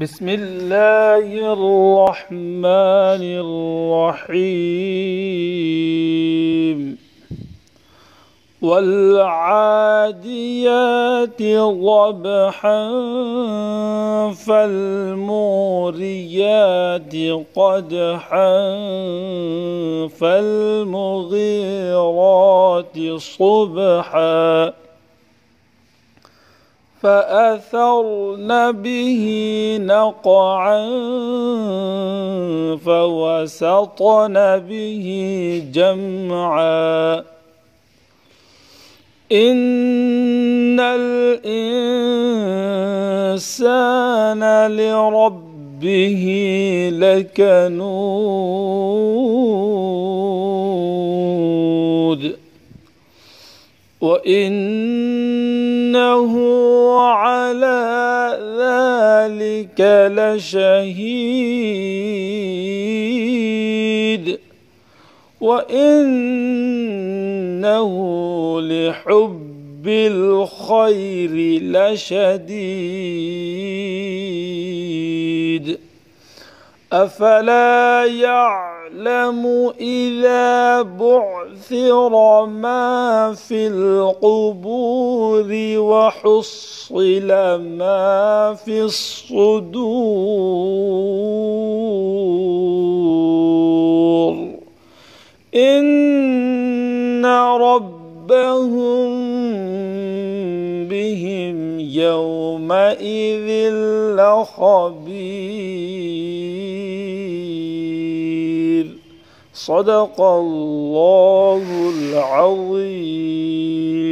بسم الله الرحمن الرحيم والعاديات ضبحا فالموريات قدحا فالمغيرات صبحا فأثرن به نقعا فوسطن به جمعا إن الإنسان لربه لكنود وإن إنه على ذلك لشهيد وإنه لحب الخير لشديد أفلا يعلم يعلم إذا بعثر ما في القبور وحصل ما في الصدور إن ربهم بهم يومئذ لخبير صدق الله العظيم